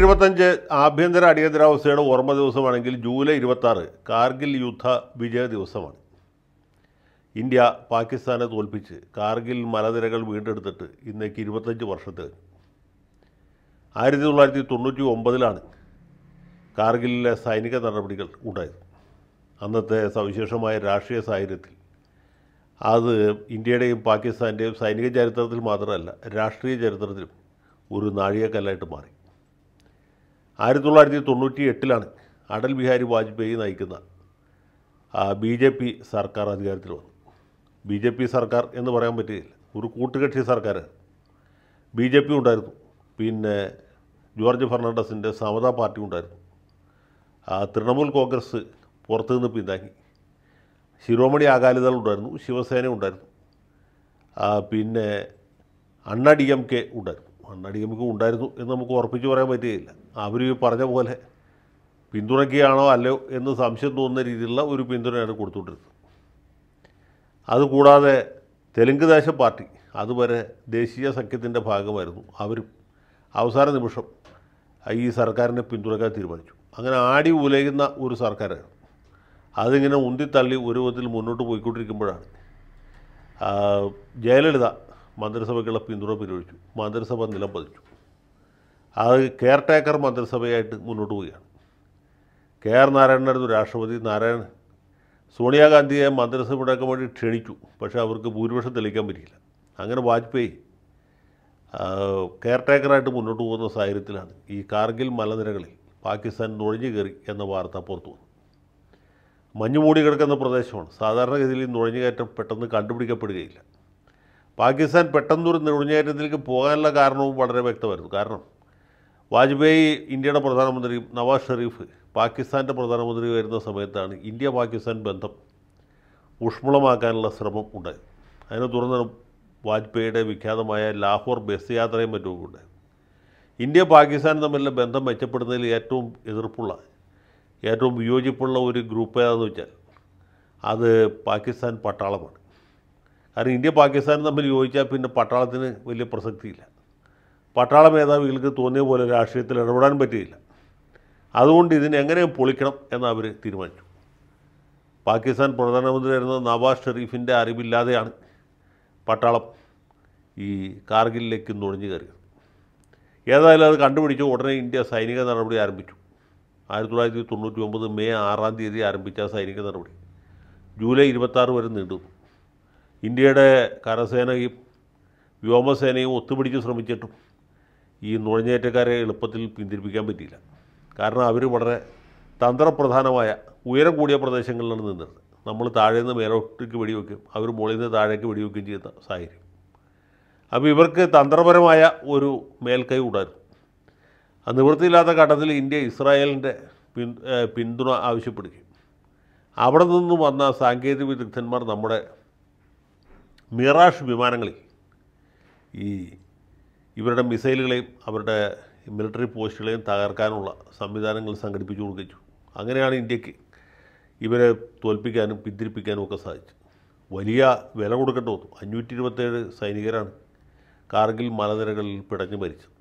ഇരുപത്തഞ്ച് ആഭ്യന്തര അടിയന്തരാവസ്ഥയുടെ ഓർമ്മ ദിവസമാണെങ്കിൽ ജൂലൈ ഇരുപത്താറ് കാർഗിൽ യുദ്ധ വിജയ ദിവസമാണ് ഇന്ത്യ പാകിസ്ഥാനെ തോൽപ്പിച്ച് കാർഗിൽ മലനിരകൾ വീണ്ടെടുത്തിട്ട് ഇന്നേക്ക് ഇരുപത്തഞ്ച് വർഷത്തെ ആയിരത്തി തൊള്ളായിരത്തി തൊണ്ണൂറ്റി ഒമ്പതിലാണ് കാർഗിലിലെ സൈനിക നടപടികൾ ഉണ്ടായത് അന്നത്തെ സവിശേഷമായ രാഷ്ട്രീയ സാഹചര്യത്തിൽ അത് ഇന്ത്യയുടെയും പാകിസ്ഥാൻ്റെയും സൈനിക ചരിത്രത്തിൽ മാത്രമല്ല രാഷ്ട്രീയ ചരിത്രത്തിലും ഒരു നാഴികക്കല്ലായിട്ട് മാറി ആയിരത്തി തൊള്ളായിരത്തി തൊണ്ണൂറ്റി എട്ടിലാണ് അടൽ ബിഹാരി വാജ്പേയി നയിക്കുന്ന ബി ജെ പി സർക്കാർ അധികാരത്തിൽ വന്നു ബി ജെ പി സർക്കാർ എന്ന് പറയാൻ പറ്റുകയില്ല ഒരു കൂട്ടുകക്ഷി സർക്കാർ ബി ജെ പി ഉണ്ടായിരുന്നു പിന്നെ ജോർജ് ഫെർണാണ്ടസിൻ്റെ സമതാ പാർട്ടി ഉണ്ടായിരുന്നു തൃണമൂൽ കോൺഗ്രസ് പുറത്തു നിന്ന് പിന്താങ്ങി ശിരോമണി അകാലിദൾ ഉണ്ടായിരുന്നു ശിവസേന ഉണ്ടായിരുന്നു പിന്നെ അണ്ണ ഡി എം കെ ഉണ്ടായിരുന്നു അണ്ണ ഡി എം കെ ഉണ്ടായിരുന്നു എന്ന് നമുക്ക് ഉറപ്പിച്ച് പറയാൻ പറ്റുകയില്ല അവർ ഈ പറഞ്ഞ പോലെ പിന്തുണയ്ക്കുകയാണോ അല്ലയോ എന്ന് സംശയം തോന്നുന്ന രീതിയിലുള്ള ഒരു പിന്തുണയാണ് കൊടുത്തുകൊണ്ടിരുന്നത് അതുകൂടാതെ തെലുങ്ക് ദേശം പാർട്ടി അതുവരെ ദേശീയ സഖ്യത്തിൻ്റെ ഭാഗമായിരുന്നു അവരും അവസാന നിമിഷം ഈ സർക്കാരിനെ പിന്തുണയ്ക്കാൻ തീരുമാനിച്ചു അങ്ങനെ ആടി ഉലയുന്ന ഒരു സർക്കാരായിരുന്നു അതിങ്ങനെ ഉന്തിത്തള്ളി ഒരു വിധത്തിൽ മുന്നോട്ട് പോയിക്കൊണ്ടിരിക്കുമ്പോഴാണ് ജയലളിത മന്ത്രിസഭയ്ക്കുള്ള പിന്തുണ പിരിവഴിച്ചു മന്ത്രിസഭ നിലം പതിച്ചു അത് കെയർ ടേക്കർ മന്ത്രിസഭയായിട്ട് മുന്നോട്ട് പോവുകയാണ് കെ ആർ നാരായണനായിരുന്നു രാഷ്ട്രപതി നാരായണൻ സോണിയാഗാന്ധിയെ മന്ത്രിസഭ ഉണ്ടാക്കാൻ വേണ്ടി ക്ഷണിച്ചു പക്ഷേ അവർക്ക് ഭൂരിപക്ഷം തെളിയിക്കാൻ പറ്റിയില്ല അങ്ങനെ വാജ്പേയി കെയർ ടേക്കറായിട്ട് മുന്നോട്ട് പോകുന്ന സാഹചര്യത്തിലാണ് ഈ കാർഗിൽ മലനിരകളിൽ പാകിസ്ഥാൻ നുഴഞ്ഞു കയറി എന്ന വാർത്ത പുറത്തു വന്നു മൂടി കിടക്കുന്ന പ്രദേശമാണ് സാധാരണഗതിയിൽ ഈ നുഴഞ്ഞുകയറ്റം പെട്ടെന്ന് കണ്ടുപിടിക്കപ്പെടുകയില്ല പാകിസ്ഥാൻ പെട്ടെന്നൊരു നുഴഞ്ഞുകയറ്റത്തിലേക്ക് പോകാനുള്ള കാരണവും വളരെ വ്യക്തമായിരുന്നു കാരണം വാജ്പേയി ഇന്ത്യയുടെ പ്രധാനമന്ത്രി നവാസ് ഷെരീഫ് പാകിസ്ഥാൻ്റെ പ്രധാനമന്ത്രി വരുന്ന സമയത്താണ് ഇന്ത്യ പാകിസ്ഥാൻ ബന്ധം ഊഷ്മളമാക്കാനുള്ള ശ്രമം ഉണ്ടായി അതിനെ തുടർന്ന് വാജ്പേയിയുടെ വിഖ്യാതമായ ലാഹോർ ബസ് യാത്രയും മറ്റുമൊക്കെ ഇന്ത്യ പാകിസ്ഥാൻ തമ്മിലുള്ള ബന്ധം മെച്ചപ്പെടുന്നതിൽ ഏറ്റവും എതിർപ്പുള്ള ഏറ്റവും വിയോജിപ്പുള്ള ഒരു ഗ്രൂപ്പ് ഏതാന്ന് വെച്ചാൽ അത് പാകിസ്ഥാൻ പട്ടാളമാണ് കാരണം ഇന്ത്യ പാകിസ്ഥാൻ തമ്മിൽ യോജിച്ചാൽ പിന്നെ പട്ടാളത്തിന് വലിയ പ്രസക്തിയില്ല പട്ടാള മേധാവികൾക്ക് തോന്നിയ പോലെ രാഷ്ട്രീയത്തിൽ ഇടപെടാൻ പറ്റിയില്ല അതുകൊണ്ട് ഇതിനെങ്ങനെ പൊളിക്കണം എന്ന് അവർ തീരുമാനിച്ചു പാകിസ്ഥാൻ പ്രധാനമന്ത്രിയായിരുന്ന നവാസ് ഷെറീഫിൻ്റെ അറിവില്ലാതെയാണ് പട്ടാളം ഈ കാർഗിലിലേക്ക് നുഴഞ്ഞു കയറിയത് ഏതായാലും അത് കണ്ടുപിടിച്ച് ഉടനെ ഇന്ത്യ സൈനിക നടപടി ആരംഭിച്ചു ആയിരത്തി തൊള്ളായിരത്തി തൊണ്ണൂറ്റി ഒമ്പത് മെയ് ആറാം തീയതി ആരംഭിച്ച സൈനിക നടപടി ജൂലൈ ഇരുപത്താറ് വരെ നീണ്ടു ഇന്ത്യയുടെ കരസേനയും വ്യോമസേനയും ഒത്തുപിടിച്ച് ശ്രമിച്ചിട്ടും ഈ നുഴഞ്ഞേറ്റക്കാരെ എളുപ്പത്തിൽ പിന്തിരിപ്പിക്കാൻ പറ്റിയില്ല കാരണം അവർ വളരെ തന്ത്രപ്രധാനമായ ഉയരം കൂടിയ പ്രദേശങ്ങളിലാണ് നിന്നത് നമ്മൾ താഴെ നിന്ന് മേലോട്ടേക്ക് വെടിവെക്കും അവർ മുകളിൽ നിന്ന് താഴേക്ക് വെടിവെക്കുകയും ചെയ്യുന്ന സാഹചര്യം അപ്പോൾ ഇവർക്ക് തന്ത്രപരമായ ഒരു മേൽക്കൈ ഉണ്ടായിരുന്നു ആ നിവൃത്തിയില്ലാത്ത ഘട്ടത്തിൽ ഇന്ത്യ ഇസ്രായേലിൻ്റെ പിൻ പിന്തുണ ആവശ്യപ്പെടുകയും അവിടെ നിന്ന് വന്ന സാങ്കേതിക വിദഗ്ധന്മാർ നമ്മുടെ മിറാഷ് വിമാനങ്ങളിൽ ഈ ഇവരുടെ മിസൈലുകളെയും അവരുടെ മിലിറ്ററി പോസ്റ്റുകളെയും തകർക്കാനുള്ള സംവിധാനങ്ങൾ സംഘടിപ്പിച്ചു കൊടുക്കിച്ചു അങ്ങനെയാണ് ഇന്ത്യക്ക് ഇവരെ തോൽപ്പിക്കാനും പിന്തിരിപ്പിക്കാനും ഒക്കെ സാധിച്ചു വലിയ വില കൊടുക്കേണ്ടി വന്നു അഞ്ഞൂറ്റി ഇരുപത്തേഴ് സൈനികരാണ് കാർഗിൽ മലനിരകളിൽ പിടഞ്ഞു മരിച്ചത്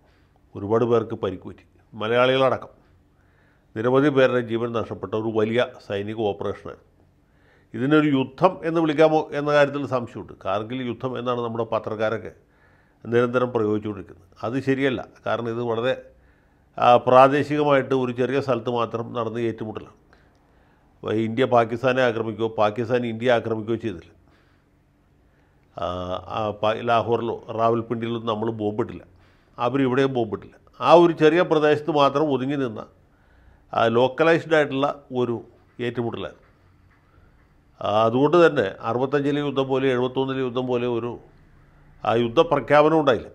ഒരുപാട് പേർക്ക് പരിക്ക് പറ്റി മലയാളികളടക്കം നിരവധി പേരുടെ ജീവൻ നഷ്ടപ്പെട്ട ഒരു വലിയ സൈനിക ഓപ്പറേഷനായിരുന്നു ഇതിനൊരു യുദ്ധം എന്ന് വിളിക്കാമോ എന്ന കാര്യത്തിൽ സംശയമുണ്ട് കാർഗിൽ യുദ്ധം എന്നാണ് നമ്മുടെ പത്രക്കാരൊക്കെ നിരന്തരം പ്രയോഗിച്ചുകൊണ്ടിരിക്കുന്നത് അത് ശരിയല്ല കാരണം ഇത് വളരെ പ്രാദേശികമായിട്ട് ഒരു ചെറിയ സ്ഥലത്ത് മാത്രം നടന്ന ഏറ്റുമുട്ടലാണ് ഇന്ത്യ പാകിസ്ഥാനെ ആക്രമിക്കുകയോ പാകിസ്ഥാൻ ഇന്ത്യ ആക്രമിക്കുകയോ ചെയ്തില്ല ലാഹോറിലോ റാവൽപിണ്ടിയിലോ നമ്മൾ ബോംബിട്ടില്ല അവരിവിടെയും ബോംബിട്ടില്ല ആ ഒരു ചെറിയ പ്രദേശത്ത് മാത്രം ഒതുങ്ങി നിന്ന ലോക്കലൈസ്ഡ് ആയിട്ടുള്ള ഒരു ഏറ്റുമുട്ടലായിരുന്നു അതുകൊണ്ട് തന്നെ അറുപത്തഞ്ചിലെ യുദ്ധം പോലെ എഴുപത്തൊന്നിലെ യുദ്ധം പോലെ ഒരു ആ പ്രഖ്യാപനം ഉണ്ടായില്ല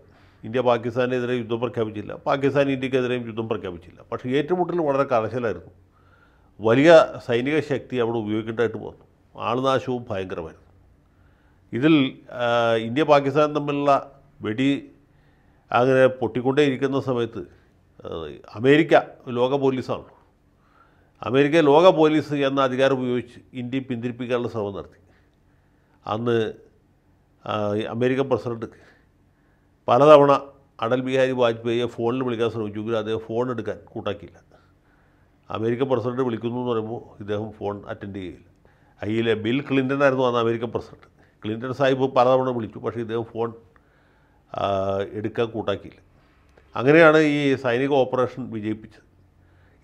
ഇന്ത്യ പാകിസ്ഥാനെതിരെ യുദ്ധം പ്രഖ്യാപിച്ചില്ല പാകിസ്ഥാൻ ഇന്ത്യക്കെതിരെയും യുദ്ധം പ്രഖ്യാപിച്ചില്ല പക്ഷേ ഏറ്റുമുട്ടൽ വളരെ കടശലായിരുന്നു വലിയ സൈനിക ശക്തി അവിടെ ഉപയോഗിക്കേണ്ടതായിട്ട് വന്നു ആളുനാശവും ഭയങ്കരമായിരുന്നു ഇതിൽ ഇന്ത്യ പാകിസ്ഥാൻ തമ്മിലുള്ള വെടി അങ്ങനെ പൊട്ടിക്കൊണ്ടേയിരിക്കുന്ന സമയത്ത് അമേരിക്ക ലോക പോലീസാണ് അമേരിക്ക ലോക പോലീസ് എന്ന അധികാരം ഉപയോഗിച്ച് ഇന്ത്യയെ പിന്തിരിപ്പിക്കാനുള്ള ശ്രമം നടത്തി അന്ന് അമേരിക്കൻ പ്രസിഡന്റ് പലതവണ അടൽ ബിഹാരി വാജ്പേയിയെ ഫോണിൽ വിളിക്കാൻ ശ്രമിച്ചുവെങ്കിലും അദ്ദേഹം ഫോൺ എടുക്കാൻ കൂട്ടാക്കിയില്ല അമേരിക്കൻ പ്രസിഡന്റ് വിളിക്കുന്നു എന്ന് പറയുമ്പോൾ ഇദ്ദേഹം ഫോൺ അറ്റൻഡ് ചെയ്യില്ല അയ്യിലെ ബിൽ ക്ലിൻ്റൺ ആയിരുന്നു അന്ന് അമേരിക്കൻ പ്രസിഡന്റ് ക്ലിൻ്റൺ സാഹിബ് പലതവണ വിളിച്ചു പക്ഷേ ഇദ്ദേഹം ഫോൺ എടുക്കാൻ കൂട്ടാക്കിയില്ല അങ്ങനെയാണ് ഈ സൈനിക ഓപ്പറേഷൻ വിജയിപ്പിച്ചത്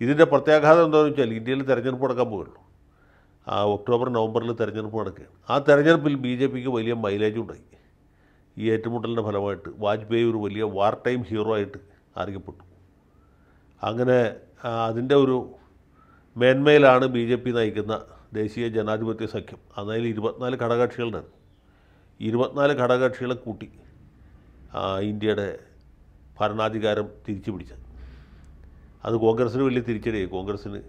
ഇതിൻ്റെ പ്രത്യാഘാതം എന്താണെന്ന് വെച്ചാൽ ഇന്ത്യയിൽ തെരഞ്ഞെടുപ്പ് നടക്കാൻ പോകുള്ളൂ ആ ഒക്ടോബർ നവംബറിൽ തെരഞ്ഞെടുപ്പ് നടക്കുകയാണ് ആ തെരഞ്ഞെടുപ്പിൽ ബി ജെ പിക്ക് വലിയ മൈലേജ് ഉണ്ടായി ഈ ഏറ്റുമുട്ടലിൻ്റെ ഫലമായിട്ട് വാജ്പേയി ഒരു വലിയ വാർ ടൈം ഹീറോ ആയിട്ട് അറിയപ്പെട്ടു അങ്ങനെ അതിൻ്റെ ഒരു മേന്മയിലാണ് ബി ജെ പി നയിക്കുന്ന ദേശീയ ജനാധിപത്യ സഖ്യം അതായത് ഇരുപത്തിനാല് ഘടകകക്ഷികളുണ്ടായിരുന്നു ഇരുപത്തിനാല് ഘടകക്ഷികളെ കൂട്ടി ഇന്ത്യയുടെ ഭരണാധികാരം തിരിച്ചു പിടിച്ചത് അത് കോൺഗ്രസ്സിന് വലിയ തിരിച്ചടിയായി കോൺഗ്രസ്സിന്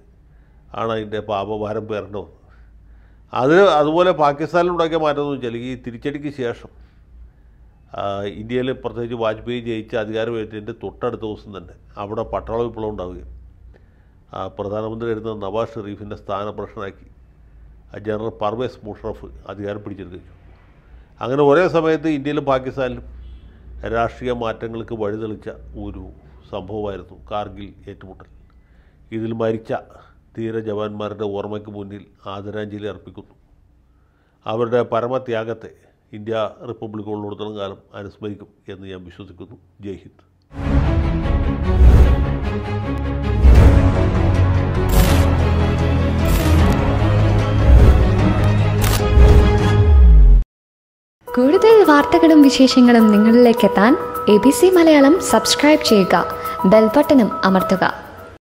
ആണ് അതിൻ്റെ പാപഭാരം പേറേണ്ടി അത് അതുപോലെ പാകിസ്ഥാനിലുണ്ടാക്കിയ മാറ്റം എന്ന് വെച്ചാൽ ഈ തിരിച്ചടിക്ക് ശേഷം ഇന്ത്യയിൽ പ്രത്യേകിച്ച് വാജ്പേയി ജയിച്ച അധികാരമേറ്റതിൻ്റെ തൊട്ടടുത്ത ദിവസം തന്നെ അവിടെ പട്ടാള വിപ്ലവം ഉണ്ടാവുകയും പ്രധാനമന്ത്രി വരുന്ന നവാസ് ഷെറീഫിൻ്റെ സ്ഥാനപ്രശ്നമാക്കി ജനറൽ പർവേസ് മുഷറഫ് അധികാരം പിടിച്ചെടുത്തു അങ്ങനെ ഒരേ സമയത്ത് ഇന്ത്യയിലും പാകിസ്ഥാനിലും രാഷ്ട്രീയ മാറ്റങ്ങൾക്ക് വഴിതെളിച്ച ഒരു സംഭവമായിരുന്നു കാർഗിൽ ഏറ്റുമുട്ടൽ ഇതിൽ മരിച്ച ധീരജവാന്മാരുടെ ഓർമ്മയ്ക്ക് മുന്നിൽ ആദരാഞ്ജലി അർപ്പിക്കുന്നു അവരുടെ പരമത്യാഗത്തെ ഇന്ത്യ റിപ്പബ്ലിക് ഉള്ളിടത്തോളം കാലം അനുസ്മരിക്കും എന്ന് ഞാൻ വിശ്വസിക്കുന്നു ജയ് ഹിന്ദ് കൂടുതൽ വാർത്തകളും വിശേഷങ്ങളും നിങ്ങളിലേക്ക് എത്താൻ മലയാളം സബ്സ്ക്രൈബ് ചെയ്യുക അമർത്തുക